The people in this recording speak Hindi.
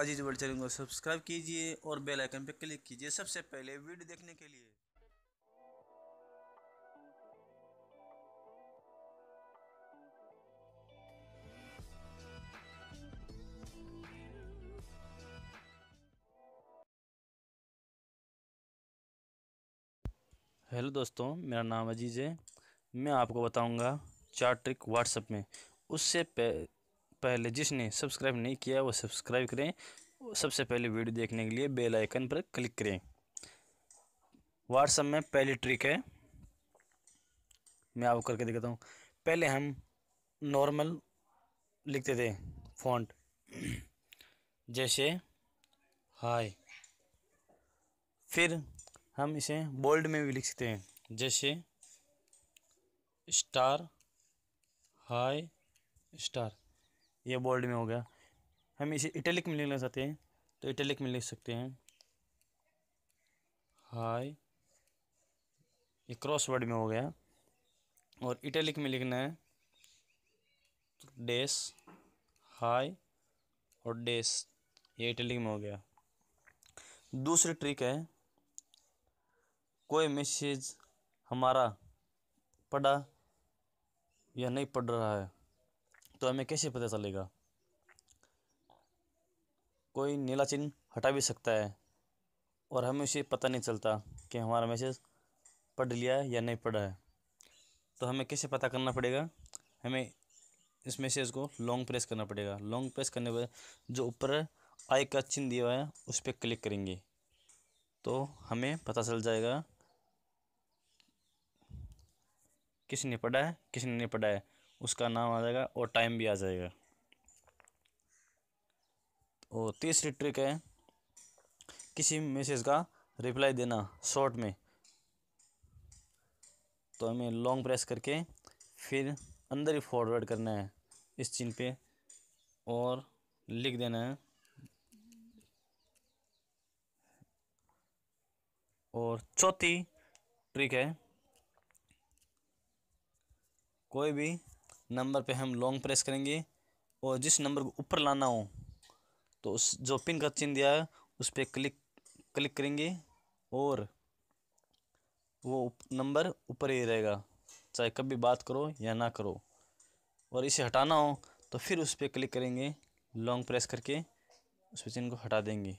अजीज वर्ल्ड चैनल को सब्सक्राइब कीजिए और बेल आइकन पर क्लिक कीजिए सबसे पहले वीडियो देखने के लिए हेलो दोस्तों मेरा नाम अजीज है मैं आपको बताऊंगा चार ट्रिक व्हाट्सएप में उससे पहले जिसने सब्सक्राइब नहीं किया वो सब्सक्राइब करें सबसे पहले वीडियो देखने के लिए बेल आइकन पर क्लिक करें व्हाट्सएप में पहली ट्रिक है मैं आपको करके दिखाता हूँ पहले हम नॉर्मल लिखते थे फॉन्ट जैसे हाय फिर हम इसे बोल्ड में भी लिख सकते हैं जैसे स्टार हाय स्टार ये बोल्ड में हो गया हम इसे इटैलिक में लिखना चाहते हैं तो इटैलिक में लिख सकते हैं हाय ये क्रॉस वर्ड में हो गया और इटैलिक में लिखना है तो डैश हाई और डेस ये इटैलिक में हो गया दूसरी ट्रिक है कोई मैसेज हमारा पढ़ा या नहीं पढ़ रहा है तो हमें कैसे पता चलेगा कोई नीला चिन्ह हटा भी सकता है और हमें उसे पता नहीं चलता कि हमारा मैसेज पढ़ लिया है या नहीं पढ़ा है तो हमें कैसे पता करना पड़ेगा हमें इस मैसेज को लॉन्ग प्रेस करना पड़ेगा लॉन्ग प्रेस करने पर जो ऊपर आई का चिन्ह दिया हुआ है उस पर क्लिक करेंगे तो हमें पता चल जाएगा किसने पढ़ा है किसने नहीं पढ़ा है उसका नाम आ जाएगा और टाइम भी आ जाएगा और तो तीसरी ट्रिक है किसी मैसेज का रिप्लाई देना शॉर्ट में तो हमें लॉन्ग प्रेस करके फिर अंदर ही फॉरवर्ड करना है इस चिन्ह पे और लिख देना है और चौथी ट्रिक है कोई भी नंबर पे हम लॉन्ग प्रेस करेंगे और जिस नंबर को ऊपर लाना हो तो उस जो पिन का चिन्ह दिया है उस पर क्लिक क्लिक करेंगे और वो नंबर ऊपर ही रहेगा चाहे कभी बात करो या ना करो और इसे हटाना हो तो फिर उस पर क्लिक करेंगे लॉन्ग प्रेस करके उस पर चिन्ह को हटा देंगे